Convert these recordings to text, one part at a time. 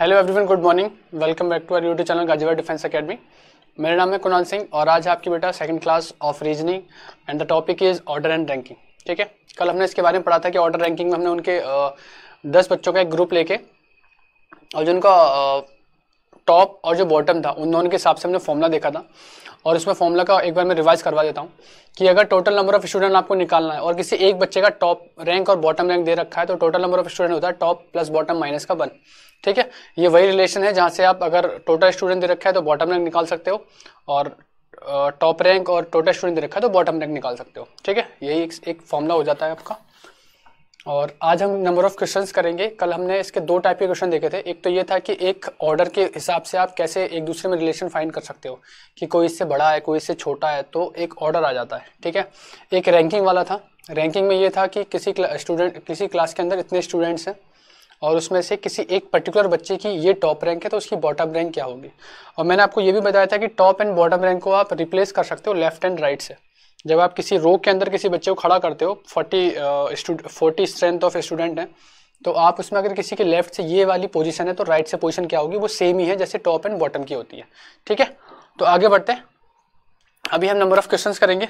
Hello everyone good morning welcome back to our YouTube channel गाजीवा defence academy मेरा नाम है कुणाल सिंह और आज आपकी बेटा second class of reasoning and the topic is order and ranking ठीक है कल हमने इसके बारे में पढ़ा था कि ऑर्डर रैंकिंग में हमने उनके दस बच्चों का एक ग्रुप लेके और जो उनका टॉप और जो बॉटम था उन दोनों के हिसाब से हमने फॉर्मूला देखा था और उसमें फॉर्मूला का एक बार मैं रिवाइज करवा देता हूँ कि अगर टोटल नंबर ऑफ स्टूडेंट आपको निकालना है और किसी एक बच्चे का टॉप रैंक और बॉटम रैंक दे रखा है तो टोटल नंबर ऑफ स्टूडेंट होता है टॉप प्लस बॉटम माइनस का वन ठीक है ये वही रिलेशन है जहाँ से आप अगर टोटल स्टूडेंट दे रखा है तो बॉटम रैंक निकाल सकते हो और टॉप रैंक और टोटल स्टूडेंट दे रखा है तो बॉटम रैंक निकाल सकते हो ठीक है यही एक, एक फॉर्मूला हो जाता है आपका और आज हम नंबर ऑफ क्वेश्चन करेंगे कल हमने इसके दो टाइप के क्वेश्चन देखे थे एक तो ये था कि एक ऑर्डर के हिसाब से आप कैसे एक दूसरे में रिलेशन फाइंड कर सकते हो कि कोई इससे बड़ा है कोई इससे छोटा है तो एक ऑर्डर आ जाता है ठीक है एक रैंकिंग वाला था रैंकिंग में ये था कि किसी स्टूडेंट किसी क्लास के अंदर इतने स्टूडेंट्स हैं और उसमें से किसी एक पर्टिकुलर बच्चे की ये टॉप रैंक है तो उसकी बॉटम रैंक क्या होगी और मैंने आपको ये भी बताया था कि टॉप एंड बॉटम रैंक को आप रिप्लेस कर सकते हो लेफ्ट एंड राइट से जब आप किसी रो के अंदर किसी बच्चे को खड़ा करते हो forty forty strength of student है तो आप उसमें अगर किसी के लेफ्ट से ये वाली पोजीशन है तो राइट से पोजीशन क्या होगी वो सेम ही है जैसे टॉप एंड बॉटम की होती है ठीक है तो आगे बढ़ते हैं अभी हम नंबर ऑफ क्वेश्चन करेंगे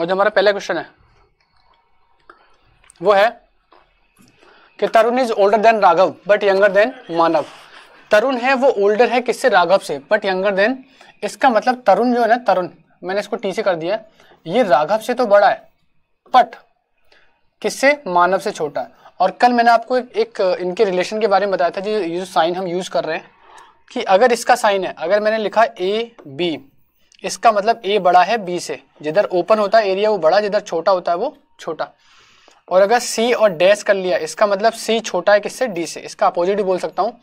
और जो हमारा पहला क्वेश्चन है वो है कि Tarun is older than Raghav but younger than Manav Tarun है वो ओल्डर है किससे राघव से बट यंगर देन इसका मतलब तरुण जो है ना तरुण मैंने इसको टीचे कर दिया ये राघव से तो बड़ा है बट किससे मानव से छोटा है और कल मैंने आपको एक, एक इनके रिलेशन के बारे में बताया था जो ये जो साइन हम यूज़ कर रहे हैं कि अगर इसका साइन है अगर मैंने लिखा ए बी इसका मतलब ए बड़ा है बी से जिधर ओपन होता है एरिया वो बड़ा जिधर छोटा होता है वो छोटा और अगर सी और डैश कर लिया इसका मतलब सी छोटा है किससे डी से इसका अपोजिट बोल सकता हूँ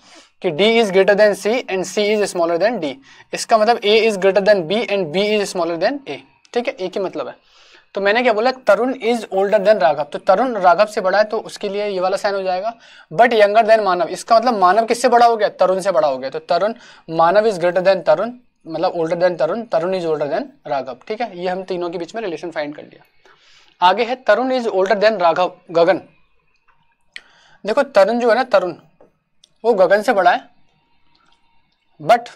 कि D is greater than C and C is smaller than D इसका मतलब A is greater than B and B is smaller than A ठीक है एक ही मतलब है तो मैंने क्या बोला Tarun is older than Raghav तो तरुण राघव से बड़ा है तो उसके लिए ये वाला साइन हो जाएगा बट यंगर देन मानव इसका मतलब मानव किससे बड़ा हो गया तरुण से बड़ा हो गया तो Tarun Manav is greater than Tarun मतलब older than Tarun Tarun is older than Raghav ठीक है ये हम तीनों के बीच में रिलेशन फाइंड कर लिया आगे है Tarun is older than Raghav Gagan देखो तरुण जो है ना तरुण वो गगन से बड़ा है but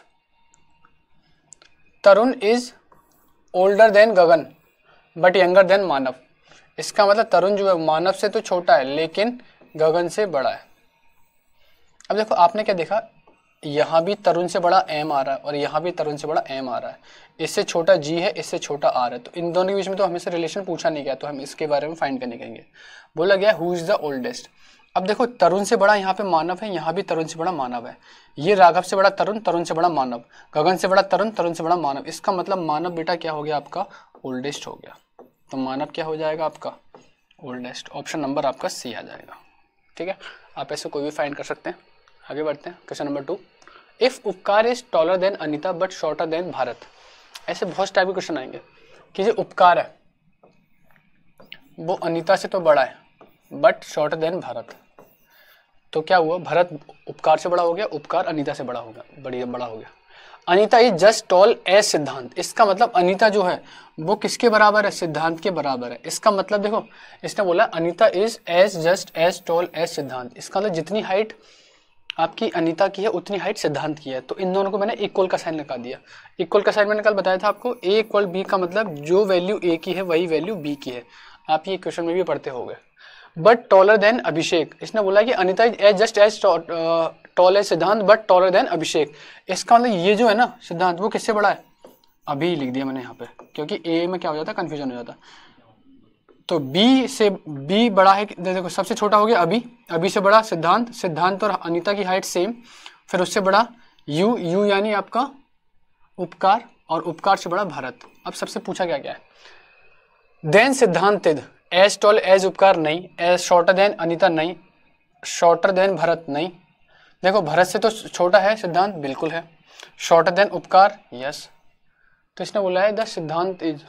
Tarun is older than Gagan but younger than Manav इसका मतलब तरुण जो है मानव से तो छोटा है लेकिन गगन से बड़ा है अब देखो आपने क्या देखा यहाँ भी तरुण से बड़ा एम आ रहा है और यहाँ भी तरुण से बड़ा एम आ रहा है इससे छोटा जी है इससे छोटा आर है तो इन दोनों के बीच में तो हमें से रिलेशन पूछा नहीं गया तो हम इसके बारे में फाइंड करने कहेंगे बोला गया हु इज़ द ओल्डेस्ट अब देखो तरुण से बड़ा यहाँ पे मानव है यहाँ भी तरुण से बड़ा मानव है ये राघव से बड़ा तरुण तरुण से बड़ा मानव गगन से बड़ा तरुण तरुण से बड़ा मानव इसका मतलब मानव बेटा क्या हो गया आपका ओल्डेस्ट हो गया तो मानव क्या हो जाएगा आपका ओल्डेस्ट ऑप्शन नंबर आपका सी आ जाएगा ठीक है आप ऐसे कोई भी फाइंड कर सकते हैं आगे बढ़ते हैं question number two if Upkar is taller than Anita but shorter than Bharat ऐसे बहुत टाइप के क्वेश्चन आएंगे कि जो उपकार है वो अनिता से तो बड़ा है बट शॉर्टर देन भारत तो क्या हुआ भारत उपकार से बड़ा हो गया उपकार अनीता से बड़ा हो गया बड़ी बड़ा हो गया Anita is just tall a Siddhant इसका मतलब अनीता जो है वो किसके बराबर है सिद्धांत के बराबर है इसका मतलब देखो इसने बोला Anita is as just as tall a Siddhant इसका मतलब जितनी हाइट आपकी अनिता की है उतनी हाइट सिद्धांत की है तो इन दोनों को मैंने इक्वल का साइन लगा दिया इक्वल का साइन मैंने कल बताया था आपको ए इक्वल बी का मतलब जो वैल्यू ए की है वही वैल्यू बी की है आप ये क्वेश्चन में भी पढ़ते हो गए बट टॉलर देन अभिषेक इसने बोला कि Anita as just as tall as Siddhant but taller than Abhishek इसका मतलब ये जो है ना सिद्धांत वो किससे बड़ा है अभी लिख दिया मैंने यहाँ पे क्योंकि ए में क्या हो जाता है कन्फ्यूजन हो जाता है तो बी से बी बड़ा है देखो सबसे छोटा हो गया अभी अभी से बड़ा सिद्धांत सिद्धांत और अनिता की हाइट सेम फिर उससे बड़ा यू यू यानी आपका उपकार और उपकार से बड़ा भारत अब सबसे पूछा क्या क्या है देन सिद्धांत एज टॉल एज उपकार नहीं एज शॉर्टर देन अनिता नहीं शॉर्टर देन भरत नहीं देखो भरत से तो छोटा है सिद्धांत बिल्कुल है शॉर्टर देन उपकार यस तो इसने बोला है the Siddhant is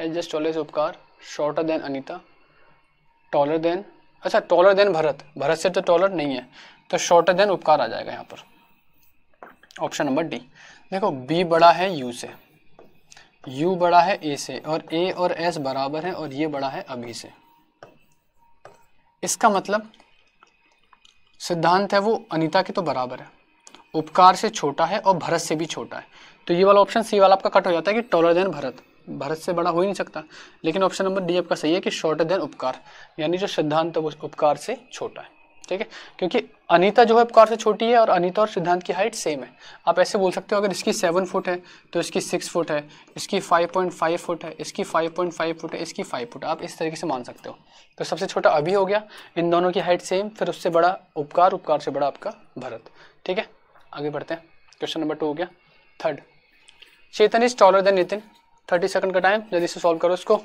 as just all as Upkar shorter than Anita taller than अच्छा टॉलर देन भरत भरत से तो टॉलर नहीं है तो शॉर्टर देन उपकार आ जाएगा यहाँ पर ऑप्शन नंबर डी देखो बी बड़ा है यू से यू बड़ा है ए से और ए और एस बराबर है और ये बड़ा है अभी से इसका मतलब सिद्धांत है वो अनीता के तो बराबर है उपकार से छोटा है और भरत से भी छोटा है तो ये वाला ऑप्शन सी वाला आपका कट हो जाता है कि टॉलर देन भरत भारत से बड़ा हो ही नहीं सकता लेकिन ऑप्शन नंबर डी आपका सही है कि शॉर्टर देन उपकार यानी जो सिद्धांत है वो उपकार से छोटा है ठीक है क्योंकि अनीता जो है उपकार से छोटी है और अनीता और सिद्धांत की हाइट सेम है आप ऐसे बोल सकते हो अगर इसकी सेवन फुट है तो इसकी सिक्स फुट है इसकी फाइव पॉइंट फाइव फुट है इसकी फाइव पॉइंट फाइव फुट है इसकी फाइव फुट आप इस तरीके से मान सकते हो तो सबसे छोटा अभी हो गया इन दोनों की हाइट सेम फिर उससे बड़ा उपकार उपकार से बड़ा आपका भरत ठीक है आगे बढ़ते हैं क्वेश्चन नंबर टू हो गया third Chetan is taller than Nitin thirty second का टाइम जल्दी से सॉल्व करो इसको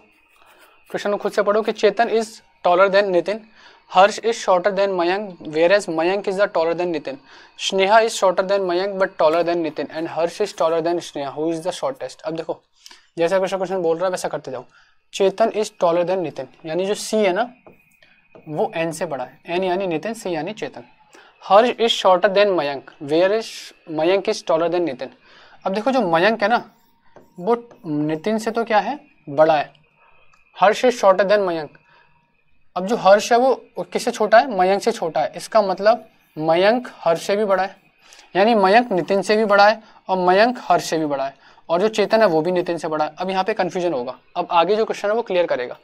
क्वेश्चन को खुद से पढ़ो कि Chetan is taller than Nitin Harsh is shorter than Mayank whereas Mayank is the taller than Nitin Sneha is shorter than Mayank but taller than Nitin and Harsh is taller than Sneha who is the shortest अब देखो जैसा क्वेश्चन क्वेश्चन बोल रहा है वैसा करते जाओ Chetan is taller than Nitin यानी जो सी है ना वो एन से बड़ा है एन यानी नितिन सी यानी Chetan Harsh is shorter than Mayank where is Mayank is taller than Nitin अब देखो जो मयंक है ना वो नितिन से तो क्या है बड़ा है Harsh is shorter than Mayank अब जो हर्ष है वो किससे छोटा है मयंक से छोटा है इसका मतलब मयंक हर्ष से भी बड़ा है यानी मयंक नितिन से भी बड़ा है और मयंक हर्ष से भी बड़ा है और जो चेतन है वो भी नितिन से बड़ा है अब यहाँ पे कन्फ्यूजन होगा अब आगे जो क्वेश्चन है वो क्लियर करेगा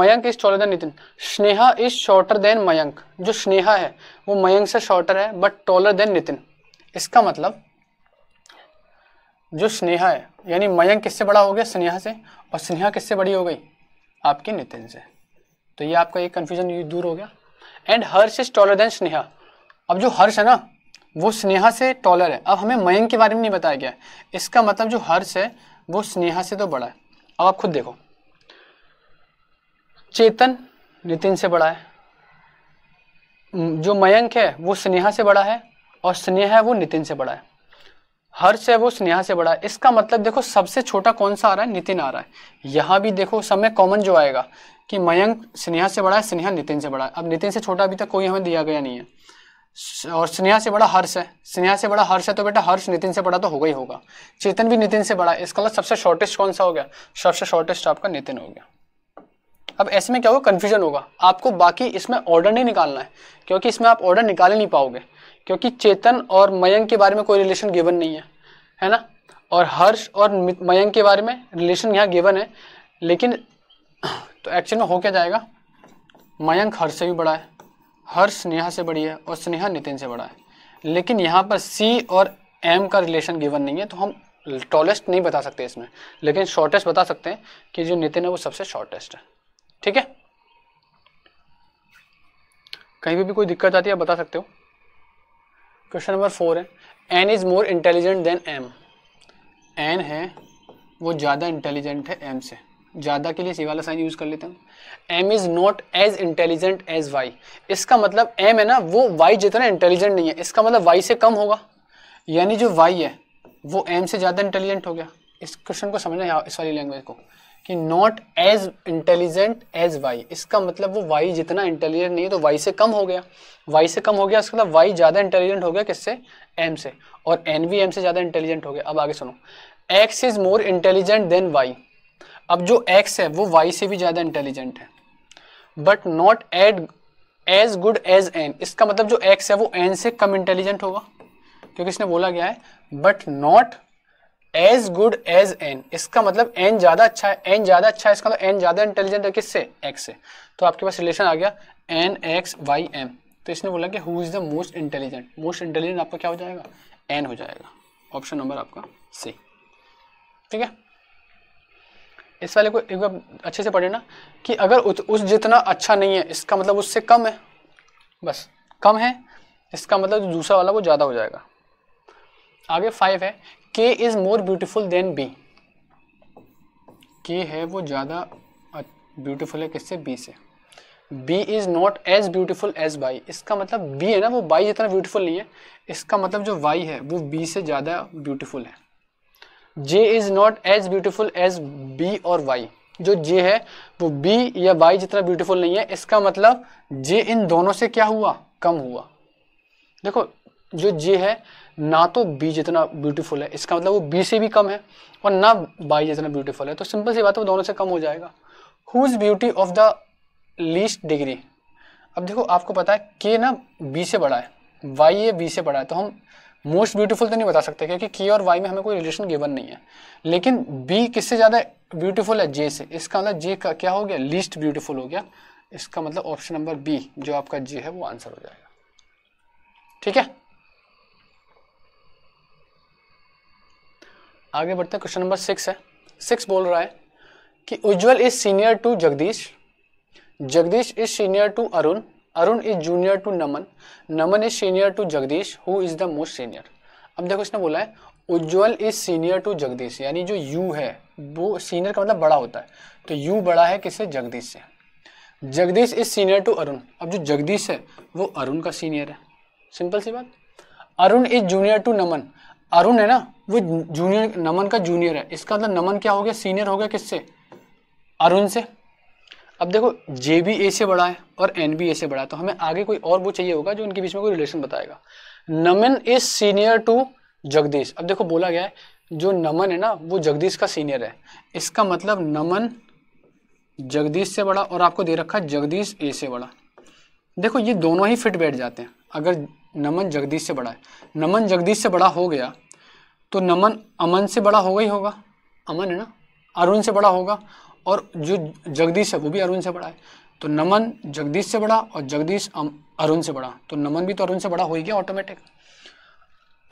Mayank is taller than Nitin Sneha is shorter than Mayank जो स्नेहा है वो मयंक से शॉर्टर है बट टॉलर देन नितिन इसका मतलब जो स्नेहा है यानी मयंक किससे बड़ा हो गया स्नेहा से और स्नेहा किससे बड़ी हो गई आपके नितिन से तो ये आपका एक कन्फ्यूजन दूर हो गया and Harsh is taller than Sneha अब जो हर्ष है ना वो स्नेहा से टॉलर है अब हमें मयंक के बारे में नहीं बताया गया इसका मतलब जो हर्ष है वो स्नेहा से तो बड़ा है अब आप खुद देखो चेतन नितिन से बड़ा है जो मयंक है वो स्नेहा से बड़ा है और स्नेहा है वो नितिन से बड़ा है हर्ष है वो स्नेहा से बड़ा है इसका मतलब देखो सबसे छोटा कौन सा आ रहा है नितिन आ रहा है यहाँ भी देखो सब में कॉमन जो आएगा कि मयंक स्नेहा से बड़ा है स्नेहा नितिन से बड़ा है अब नितिन से छोटा अभी तक कोई हमें दिया गया नहीं है और स्नेहा से बड़ा हर्ष है स्नेहा से बड़ा हर्ष है तो बेटा हर्ष नितिन से बड़ा तो होगा ही होगा चेतन भी नितिन से बड़ा है इसका मतलब सबसे शॉर्टेस्ट कौन सा हो गया सबसे शॉर्टेस्ट आपका नितिन हो गया अब ऐसे में क्या होगा कन्फ्यूजन होगा आपको बाकी इसमें ऑर्डर नहीं निकालना है क्योंकि इसमें आप ऑर्डर निकाल ही नहीं पाओगे क्योंकि चेतन और मयंक के बारे में कोई रिलेशन गिवन नहीं है है ना और हर्ष और मयंक के बारे में रिलेशन यहाँ गिवन है लेकिन तो एक्चुअल में हो क्या जाएगा मयंक हर्ष से भी बड़ा है हर्ष स्नेहा से बड़ी है और स्नेहा नितिन से बड़ा है लेकिन यहाँ पर सी और एम का रिलेशन गिवन नहीं है तो हम टॉलेस्ट नहीं बता सकते इसमें लेकिन शॉर्टेस्ट बता सकते हैं कि जो नितिन है वो सबसे शॉर्टेस्ट है ठीक है कहीं भी, भी कोई दिक्कत आती है बता सकते हो क्वेश्चन नंबर फोर है N is more intelligent than M N है वो ज़्यादा इंटेलिजेंट है एम से ज़्यादा के लिए सी वाला साइन यूज़ कर लेते हैं M is not as intelligent as Y इसका मतलब एम है ना वो वाई जितना इंटेलिजेंट नहीं है इसका मतलब वाई से कम होगा यानी जो वाई है वो एम से ज़्यादा इंटेलिजेंट हो गया इस क्वेश्चन को समझना इस वाली लैंग्वेज को कि not as intelligent as Y इसका मतलब वो वाई जितना इंटेलिजेंट नहीं है तो वाई से कम हो गया वाई से कम हो गया उसका मतलब वाई ज़्यादा इंटेलिजेंट हो गया किससे एम से और एन भी एम से ज़्यादा इंटेलिजेंट हो गया अब आगे सुनो X is more intelligent than Y अब जो एक्स है वो वाई से भी ज़्यादा इंटेलिजेंट है but not as as good as N इसका मतलब जो एक्स है वो एन से कम इंटेलिजेंट होगा क्योंकि इसने बोला गया है but not as good as N इसका मतलब एन ज़्यादा अच्छा है एन ज़्यादा अच्छा है इसका मतलब एन ज़्यादा इंटेलिजेंट है किससे एक्स से तो आपके पास रिलेशन आ गया एन एक्स वाई एम तो इसने बोला कि who is the most intelligent most intelligent आपका क्या हो जाएगा एन हो जाएगा ऑप्शन नंबर आपका सी ठीक है इस वाले को एक बार अच्छे से पढ़े ना कि अगर उत, उस जितना अच्छा नहीं है इसका मतलब उससे कम है बस कम है इसका मतलब जो दूसरा वाला वो ज़्यादा हो जाएगा आगे फाइव है K is more beautiful than B K है वो ज़्यादा ब्यूटीफुल है किससे बी से B is not as beautiful as by इसका मतलब बी है ना वो बाई जितना ब्यूटीफुल नहीं है इसका मतलब जो वाई है वो बी से ज़्यादा ब्यूटीफुल है J is not as beautiful as B और वाई जो जे है वो बी या वाई जितना ब्यूटिफुल नहीं है इसका मतलब जे इन दोनों से क्या हुआ कम हुआ देखो जो जे है ना तो बी जितना ब्यूटीफुल है इसका मतलब वो बी से भी कम है और ना बाई जितना ब्यूटीफुल है तो सिंपल सी बात है वो दोनों से कम हो जाएगा whose beauty of the least degree अब देखो आपको पता है के ना बी से बड़ा है वाई ये बी से बड़ा है तो हम मोस्ट ब्यूटीफुल तो नहीं बता सकते क्योंकि के और वाई में हमें कोई रिलेशन गिवन नहीं है लेकिन बी किससे ज़्यादा ब्यूटीफुल है जे से इसका मतलब जे का क्या हो गया लीस्ट ब्यूटीफुल हो गया इसका मतलब ऑप्शन नंबर बी जो आपका जे है वो आंसर हो जाएगा ठीक है आगे बढ़ते हैं क्वेश्चन नंबर सिक्स है सिक्स बोल रहा है कि Ujjwal is senior to Jagdish Jagdish is senior to Arun Arun is junior to Naman Naman is senior to Jagdish who is the most senior अब देखो इसने बोला है Ujjwal is senior to Jagdish यानी जो यू है वो सीनियर का मतलब बड़ा होता है तो यू बड़ा है किसे जगदीश से Jagdish is senior to Arun अब जो जगदीश है वो अरुण का सीनियर है सिंपल सी बात Arun is junior to Naman Arun है ना वो जूनियर नमन का जूनियर है इसका मतलब नमन क्या हो गया सीनियर हो गया किससे अरुण से अब देखो जे बी ए से बड़ा है और एन बी ए से बड़ा है तो हमें आगे कोई और वो चाहिए होगा जो उनके बीच में कोई रिलेशन बताएगा Naman is senior to Jagdish अब देखो बोला गया है जो नमन है ना वो जगदीश का सीनियर है इसका मतलब नमन जगदीश से बड़ा और आपको दे रखा है जगदीश ए से बड़ा देखो ये दोनों ही फिट बैठ जाते हैं अगर नमन जगदीश से बड़ा है नमन जगदीश से बड़ा हो गया तो नमन अमन से बड़ा होगा ही होगा अमन है ना अरुण से बड़ा होगा और जो जगदीश है वो भी अरुण से बड़ा है तो नमन जगदीश से बड़ा और जगदीश अरुण से बड़ा तो नमन भी तो अरुण से बड़ा हो ही गया ऑटोमेटिक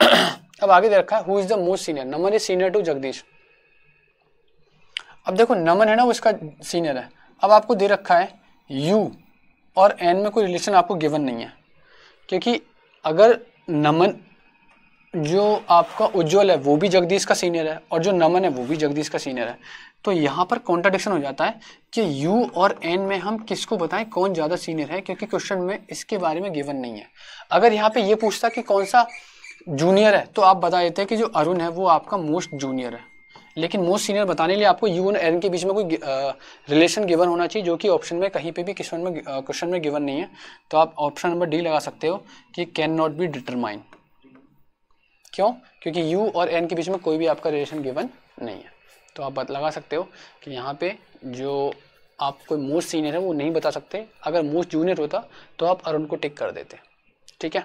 अब आगे दे रखा है who is the most senior Naman is senior to Jagdish अब देखो नमन है ना वो इसका सीनियर है अब आपको दे रखा है यू और एन में कोई रिलेशन आपको गिवन नहीं है क्योंकि अगर नमन जो आपका उज्जवल है वो भी जगदीश का सीनियर है और जो नमन है वो भी जगदीश का सीनियर है तो यहाँ पर कॉन्ट्राडिक्शन हो जाता है कि U और N में हम किसको बताएं कौन ज़्यादा सीनियर है क्योंकि क्वेश्चन में इसके बारे में गिवन नहीं है अगर यहाँ पे ये पूछता कि कौन सा जूनियर है तो आप बता देते हैं कि जो अरुण है वो आपका मोस्ट जूनियर है लेकिन मोस्ट सीनियर बताने लिए आपको यू और एन के बीच में कोई रिलेशन गिवन होना चाहिए जो कि ऑप्शन में कहीं पे भी क्वेश्चन में क्वेश्चन में गिवन नहीं है तो आप ऑप्शन नंबर डी लगा सकते हो कि कैन नॉट बी डिटरमाइन क्यों क्योंकि यू और एन के बीच में कोई भी आपका रिलेशन गिवन नहीं है तो आप लगा सकते हो कि यहाँ पे जो आप कोई मोस्ट सीनियर है वो नहीं बता सकते अगर मोस्ट जूनियर होता तो आप अरुण को टिक कर देते ठीक है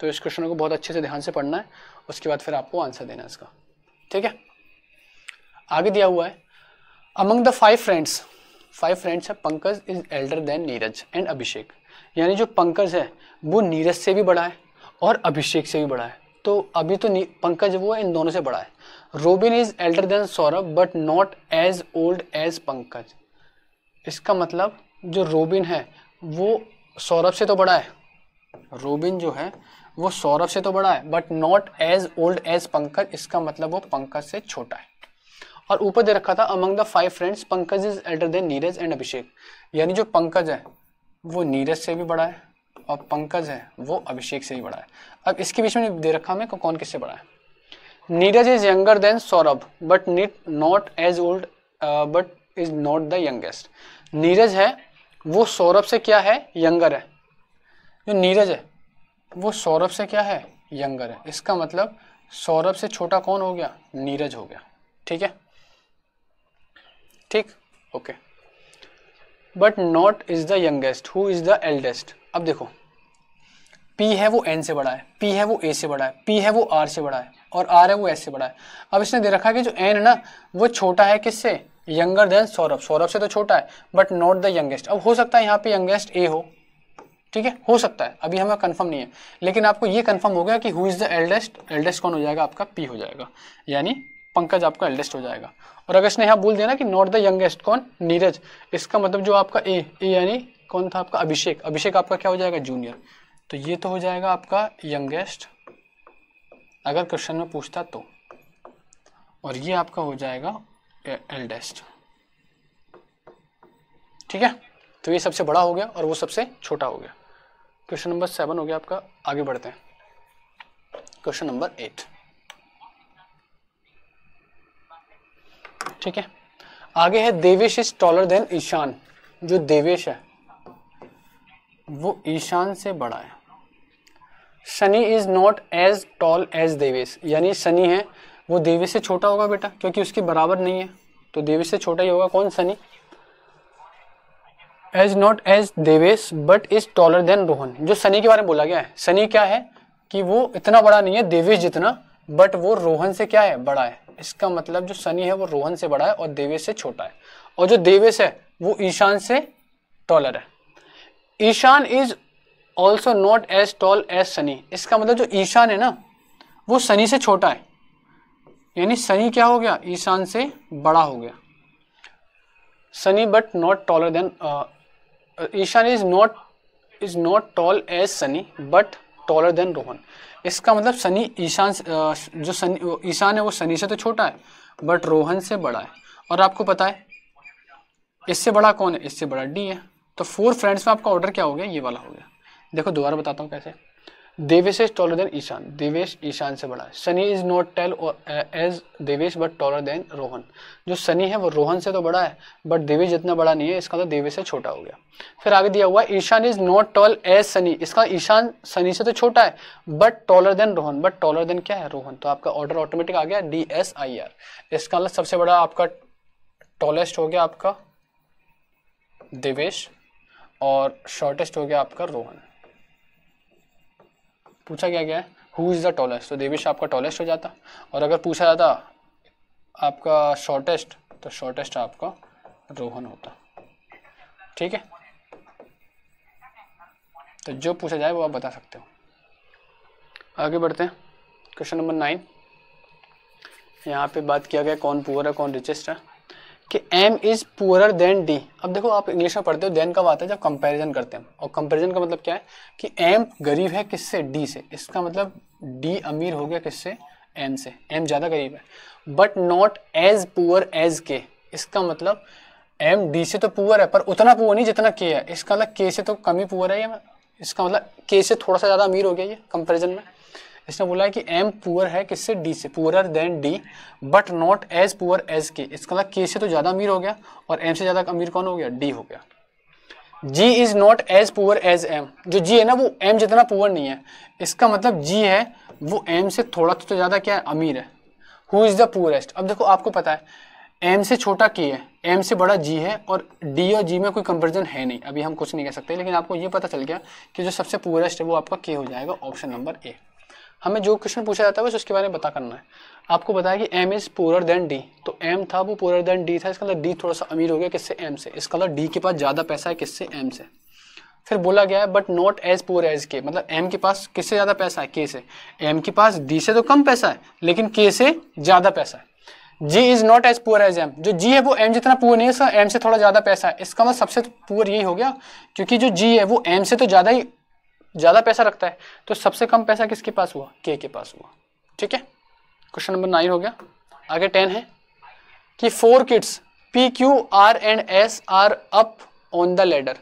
तो इस क्वेश्चन को बहुत अच्छे से ध्यान से पढ़ना है उसके बाद फिर आपको आंसर देना है इसका ठीक है आगे दिया हुआ है among the five friends five friends है Pankaj is elder than Neeraj and Abhishek यानी जो पंकज है वो नीरज से भी बड़ा है और अभिषेक से भी बड़ा है तो अभी तो पंकज वो है इन दोनों से बड़ा है Robin is elder than Saurabh but not as old as Pankaj इसका मतलब जो रोबिन है वो सौरभ से तो बड़ा है रोबिन जो है वो सौरभ से तो बड़ा है but not as old as Pankaj इसका मतलब वो पंकज से छोटा है और ऊपर दे रखा था among the five friends Pankaj is elder than Neeraj and Abhishek यानी जो पंकज है वो नीरज से भी बड़ा है और पंकज है वो अभिषेक से ही बड़ा है अब इसके बीच में दे रखा मैं कौन किससे बड़ा है Neeraj is younger than Saurabh but neat not as old but is not the youngest Neeraj है वो सौरभ से क्या है यंगर है जो नीरज है वो सौरभ से क्या है यंगर है इसका मतलब सौरभ से छोटा कौन हो गया नीरज हो गया ठीक है ठीक okay okay. But not is the youngest who is the eldest अब देखो पी है वो एन से बड़ा है पी है वो ए से बड़ा है पी है वो आर से बड़ा है और आर है वो एस से बड़ा है अब इसने दे रखा है कि जो एन है ना वो छोटा है किससे यंगर देन सौरभ सौरभ से तो छोटा है बट नॉट द यंगेस्ट अब हो सकता है यहाँ पे यंगेस्ट ए हो ठीक है हो सकता है अभी हमें कंफर्म नहीं है लेकिन आपको ये कंफर्म हो गया कि who is the eldest eldest कौन हो जाएगा आपका पी हो जाएगा यानी पंकज आपका एल्डेस्ट हो जाएगा और अगस्त ने यहाँ बोल दिया ना कि नॉट द यंगेस्ट कौन नीरज इसका मतलब जो आपका ए ए यानी कौन था आपका अभिषेक अभिषेक आपका क्या हो जाएगा जूनियर तो ये तो हो जाएगा आपका यंगेस्ट अगर क्वेश्चन में पूछता तो और ये आपका हो जाएगा एल्डेस्ट ठीक है तो ये सबसे बड़ा हो गया और वो सबसे छोटा हो गया क्वेश्चन नंबर सेवन हो गया आपका आगे बढ़ते हैं क्वेश्चन नंबर एट ठीक है आगे है Devesh is taller than Ishan जो देवेश है वो ईशान से बड़ा है Shani is not as tall as Devesh यानी शनि है वो देवेश से छोटा होगा बेटा क्योंकि उसके बराबर नहीं है तो देवेश से छोटा ही होगा कौन Shani as not as Devesh but is taller than Rohan जो शनि के बारे में बोला गया है शनि क्या है कि वो इतना बड़ा नहीं है देवेश जितना बट वो रोहन से क्या है बड़ा है इसका मतलब जो शनि है वो रोहन से बड़ा है और देवेश से छोटा है और जो देवेश है वो ईशान से टॉलर है Ishan is also not as tall as Shani इसका मतलब जो ईशान है ना वो शनि से छोटा है यानी शनि क्या हो गया ईशान से बड़ा हो गया Shani but not taller than Ishan is not is not tall as Shani but taller than Rohan इसका मतलब सनी ईशान जो सनी ईशान है वो सनी से तो छोटा है बट रोहन से बड़ा है और आपको पता है इससे बड़ा कौन है इससे बड़ा डी है तो फोर फ्रेंड्स में आपका ऑर्डर क्या हो गया ये वाला हो गया देखो दोबारा बताता हूँ कैसे Devesh is taller than Ishan Devesh Ishan से बड़ा है Sunny is not tall as Devesh but taller than Rohan जो सनी है वो रोहन से तो बड़ा है बट देवेश जितना बड़ा नहीं है इसका तो देवेश से छोटा हो गया फिर आगे दिया हुआ Ishan is not tall as Sunny इसका ईशान सनी से तो छोटा है but taller than Rohan but taller than क्या है रोहन तो आपका ऑर्डर ऑटोमेटिक आ गया डी एस आई आर इसका मतलब सबसे बड़ा आपका टॉलेस्ट हो गया आपका देवेश और शॉर्टेस्ट हो गया आपका रोहन पूछा क्या गया है हु इज़ द टॉलेस्ट तो देवेश आपका टॉलेस्ट हो जाता और अगर पूछा जाता आपका शॉर्टेस्ट तो शॉर्टेस्ट आपका रोहन होता ठीक है तो जो पूछा जाए वो आप बता सकते हो आगे बढ़ते हैं क्वेश्चन नंबर नाइन यहाँ पे बात किया गया कौन पुअर है कौन रिचेस्ट है कि M is poor than D अब देखो आप इंग्लिश में पढ़ते हो देन कब आता है जब कंपैरिजन करते हैं और कंपैरिजन का मतलब क्या है कि एम गरीब है किससे डी से इसका मतलब डी अमीर हो गया किससे एम से एम ज़्यादा गरीब है but not as poor as K इसका मतलब एम डी से तो पुअर है पर उतना पुअर नहीं जितना के है इसका मतलब के से तो कम ही पुअर है ये इसका मतलब के से थोड़ा सा ज़्यादा अमीर हो गया ये कंपेरिजन में इसने बोला है कि एम पुअर है किससे डी से poor than D but not as poor as K इसका मतलब के से तो ज़्यादा अमीर हो गया और एम से ज़्यादा अमीर कौन हो गया डी हो गया G is not as poor as M जो जी है ना वो एम जितना पुअर नहीं है इसका मतलब जी है वो एम से थोड़ा तो ज़्यादा क्या है अमीर है हु इज़ द पुअरेस्ट अब देखो आपको पता है एम से छोटा के है एम से बड़ा जी है और डी और जी में कोई कंपेरिजन है नहीं अभी हम कुछ नहीं कह सकते लेकिन आपको ये पता चल गया कि जो सबसे पुअरेस्ट है वो आपका के हो जाएगा ऑप्शन नंबर ए हमें जो क्वेश्चन पूछा जाता है बस उसके बारे में पता करना है आपको बताया कि M is poor than D तो एम था वो पोअर देन डी था इसका मतलब डी थोड़ा सा अमीर हो गया किससे एम से इसका मतलब डी के पास ज़्यादा पैसा है किससे एम से फिर बोला गया है but not as poor as K मतलब एम के पास किससे ज़्यादा पैसा है के से एम के पास डी से तो कम पैसा है लेकिन के से ज़्यादा पैसा है G is not as poor as M जो जी है वो एम जितना पुअर नहीं है एम से थोड़ा ज़्यादा पैसा है इसका मतलब सबसे पुअर यही हो गया क्योंकि जो जी है वो एम से तो ज़्यादा ही ज़्यादा पैसा रखता है तो सबसे कम पैसा किसके पास हुआ के के पास हुआ ठीक है क्वेश्चन नंबर नाइन हो गया आगे टेन है कि four kids P Q R and S are up on the ladder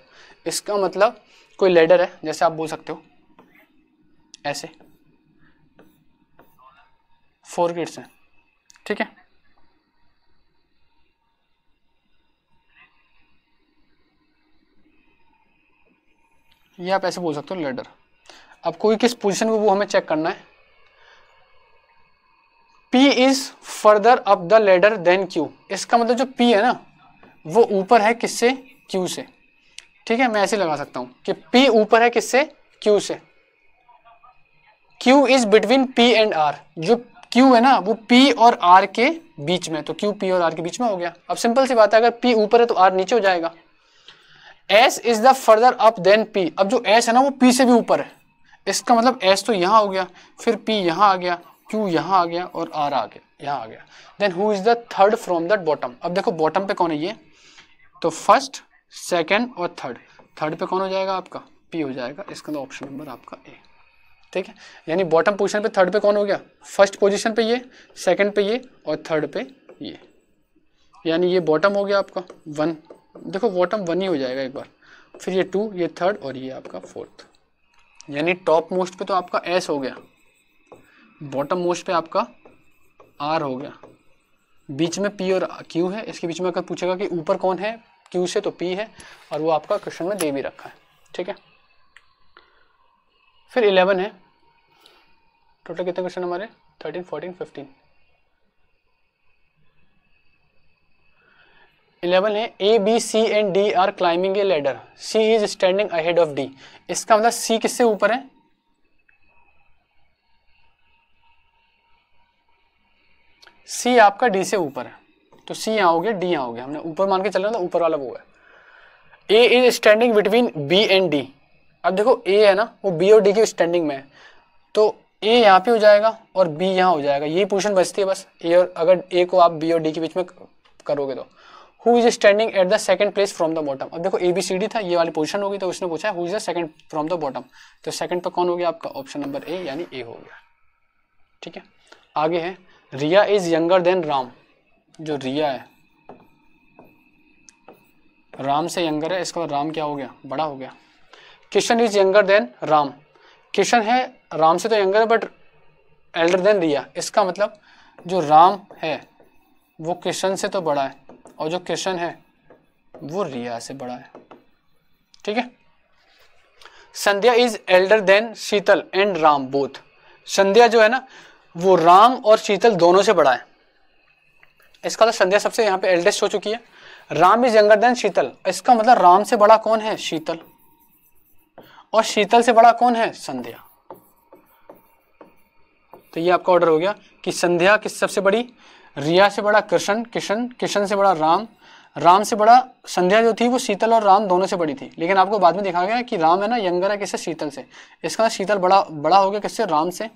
इसका मतलब कोई लेडर है जैसे आप बोल सकते हो ऐसे फोर किड्स हैं ठीक है ये आप ऐसे बोल सकते हो लेडर अब कोई किस पोजिशन में वो हमें चेक करना है P is further up the ladder than Q इसका मतलब जो P है ना वो ऊपर है किससे Q से ठीक है मैं ऐसे लगा सकता हूं कि P ऊपर है किससे Q से Q is between P and R जो Q है ना वो P और R के बीच में तो Q P और R के बीच में हो गया अब सिंपल सी बात है अगर P ऊपर है तो R नीचे हो जाएगा S is the further up than P अब जो एस है ना वो पी से भी ऊपर है इसका मतलब एस तो यहाँ हो गया फिर पी यहाँ आ गया क्यू यहाँ आ गया और आर आ गया यहाँ आ गया then who is the third from that bottom अब देखो बॉटम पे कौन है ये तो फर्स्ट सेकेंड और थर्ड थर्ड पे कौन हो जाएगा आपका पी हो जाएगा इसका ऑप्शन तो नंबर आपका ए ठीक है यानी बॉटम पोजीशन पे थर्ड पे कौन हो गया फर्स्ट पोजीशन पे ये सेकंड पे ये और थर्ड पे ये यानी ये बॉटम हो गया आपका वन देखो बॉटम वन ही हो जाएगा एक बार फिर ये टू ये थर्ड और ये आपका फोर्थ यानी टॉप मोस्ट पे तो आपका एस हो गया बॉटम मोस्ट पे आपका आर हो गया बीच में पी और क्यू है इसके बीच में अगर पूछेगा कि ऊपर कौन है क्यू से तो पी है और वो आपका क्वेश्चन में दे भी रखा है ठीक है फिर इलेवन है टोटल कितने क्वेश्चन हमारे थर्टीन फोर्टीन फिफ्टीन इलेवन है A B C and D are climbing a ladder C is standing ahead of D इसका मतलब सी किससे ऊपर है सी आपका डी से ऊपर है तो सी यहां हो गया डी यहां हो गया हमने ऊपर मान के चल रहा तो ऊपर वाला वो है A is standing between B and D अब देखो ए है ना वो बी और डी के स्टैंडिंग में है तो ए यहाँ पे हो जाएगा और बी यहाँ हो जाएगा यही पोजिशन बचती है बस ए और अगर ए को आप बी और डी के बीच में करोगे तो who is standing at the second place from the bottom अब देखो ए बी सी डी था ये वाली पोजीशन होगी तो उसने पूछा who is the second from the bottom तो सेकंड पर कौन हो गया आपका ऑप्शन नंबर ए यानी ए हो गया ठीक है आगे है Riya is younger than Ram जो रिया है राम से यंगर है इसका राम क्या हो गया बड़ा हो गया Kishan is younger than Ram Kishan है राम से तो यंगर है बट एल्डर देन रिया इसका मतलब जो राम है वो किशन से तो बड़ा है और जो क्वेश्चन है वो रिया से बड़ा है ठीक है Sandhya is elder than Sheetal and Ram both Sandhya जो है ना वो राम और शीतल दोनों से बड़ा है इसका तो संध्या सबसे यहां पे एल्डेस्ट हो चुकी है Ram is younger than Sheetal इसका मतलब राम से बड़ा कौन है शीतल और शीतल से बड़ा कौन है संध्या तो ये आपका ऑर्डर हो गया कि संध्या किस सबसे बड़ी रिया से बड़ा कृष्ण किशन किशन से बड़ा राम राम से बड़ा संध्या जो थी वो शीतल और राम दोनों से बड़ी थी लेकिन आपको बाद में देखा गया कि राम है ना यंगर है किससे शीतल से इसका शीतल बड़ा बड़ा हो गया किससे राम से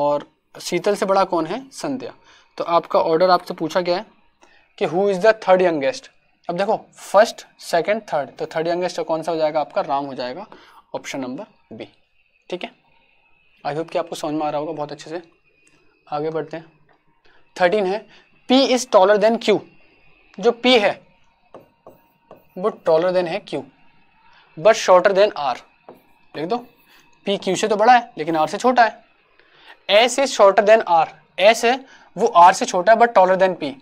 और शीतल से बड़ा कौन है संध्या तो आपका ऑर्डर आपसे पूछा गया है कि who is the third youngest अब देखो फर्स्ट सेकंड थर्ड तो थर्ड यंगेस्ट कौन सा हो जाएगा आपका राम हो जाएगा ऑप्शन नंबर बी ठीक है आई होप कि आपको समझ में आ रहा होगा बहुत अच्छे से आगे बढ़ते हैं थर्टीन है P is taller than Q जो पी है वो टॉलर देन है Q but shorter than R देख दो पी क्यू से तो बड़ा है लेकिन आर से छोटा है S is shorter than R S है वो आर से छोटा है बट टॉलर देन पी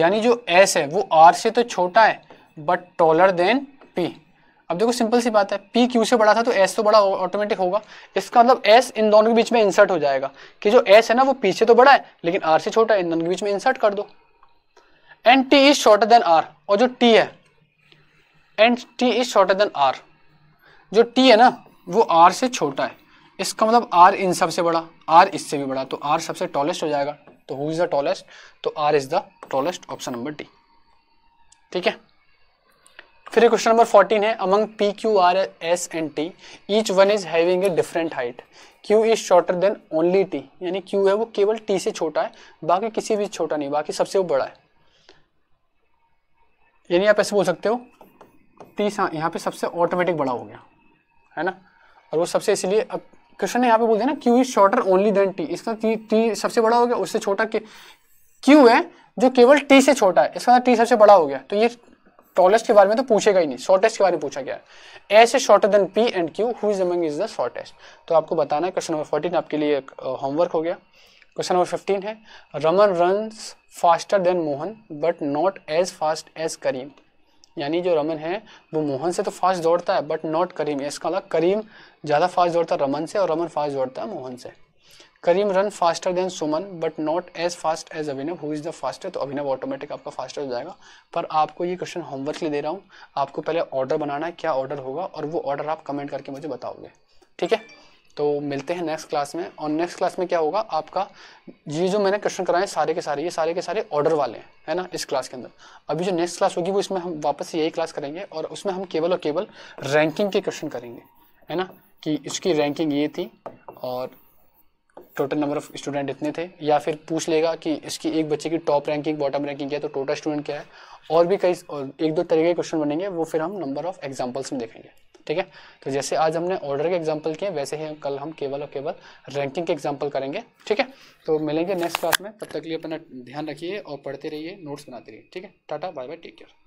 यानी जो एस है वो आर से तो छोटा है बट टॉलर देन पी अब देखो सिंपल सी बात है पी क्यू से बड़ा था तो एस तो बड़ा ऑटोमेटिक होगा इसका मतलब एस इन दोनों के बीच में इंसर्ट हो जाएगा कि जो एस है ना वो पी से तो बड़ा है लेकिन आर से छोटा है इन दोनों के बीच में इंसर्ट कर दो and T is shorter than R और जो टी है and T is shorter than R जो टी है ना वो आर से छोटा है इसका मतलब आर इन सबसे बड़ा आर इससे भी बड़ा तो आर सबसे टॉलेस्ट हो जाएगा तो हु इज़ द टॉलेस्ट तो R is the tallest option number D ठीक है फिर क्वेश्चन नंबर फोर्टीन है among P Q R S and T each one is having a different height Q is shorter than only T यानी Q है वो केवल T से छोटा है बाकी किसी भी छोटा नहीं बाकी सबसे वो बड़ा है यानी आप ऐसे बोल सकते हो टी यहाँ पे सबसे ऑटोमेटिक बड़ा हो गया है ना और वो सबसे इसलिए अब क्वेश्चन ने यहाँ पे बोल दिया ना Q is shorter only than T इसका टी टी सबसे बड़ा हो गया उससे छोटा क्यू है जो केवल टी से छोटा है इसका टी सबसे बड़ा हो गया तो ये टॉलेस्ट के बारे में तो पूछेगा ही नहीं शॉर्टेस्ट के बारे में पूछा गया है A shorter than P and Q who is among is the shortest तो आपको बताना है क्वेश्चन नंबर फोर्टीन आपके लिए एक होमवर्क हो गया क्वेश्चन नंबर फिफ्टीन है Raman run faster than Mohan but not as fast as Karim यानी जो रमन है वो मोहन से तो फास्ट दौड़ता है बट नॉट करीम इसका मतलब करीम ज़्यादा फास्ट दौड़ता है रमन से और रमन फास्ट दौड़ता है मोहन से Karim run faster than Suman but not as fast as Abhinav who is the faster तो अभिनव ऑटोमेटिक आपका फास्टर हो जाएगा पर आपको ये क्वेश्चन होमवर्क ले लिए दे रहा हूँ आपको पहले ऑर्डर बनाना है क्या ऑर्डर होगा और वो ऑर्डर आप कमेंट करके मुझे बताओगे ठीक है तो मिलते हैं नेक्स्ट क्लास में और नेक्स्ट क्लास में क्या होगा आपका ये जो मैंने क्वेश्चन कराए सारे के सारे ये सारे के सारे ऑर्डर वाले हैं है ना इस क्लास के अंदर अभी जो नेक्स्ट क्लास होगी वो इसमें हम वापस यही क्लास करेंगे और उसमें हम केवल और केवल रैंकिंग के क्वेश्चन करेंगे है ना कि इसकी रैंकिंग ये थी और टोटल नंबर ऑफ स्टूडेंट इतने थे या फिर पूछ लेगा कि इसकी एक बच्चे की टॉप रैंकिंग बॉटम रैंकिंग क्या है तो टोटल स्टूडेंट क्या है और भी कई और एक दो तरीके के क्वेश्चन बनेंगे वो फिर हम नंबर ऑफ एग्जाम्पल्स में देखेंगे ठीक है तो जैसे आज हमने ऑर्डर के एग्जाम्पल किए वैसे ही कल हम केवल और केवल रैंकिंग के एग्जाम्पल करेंगे ठीक है तो मिलेंगे नेक्स्ट क्लास में तब तक लिए अपना ध्यान रखिए और पढ़ते रहिए नोट्स बनाते रहिए ठीक है tata bye bye take care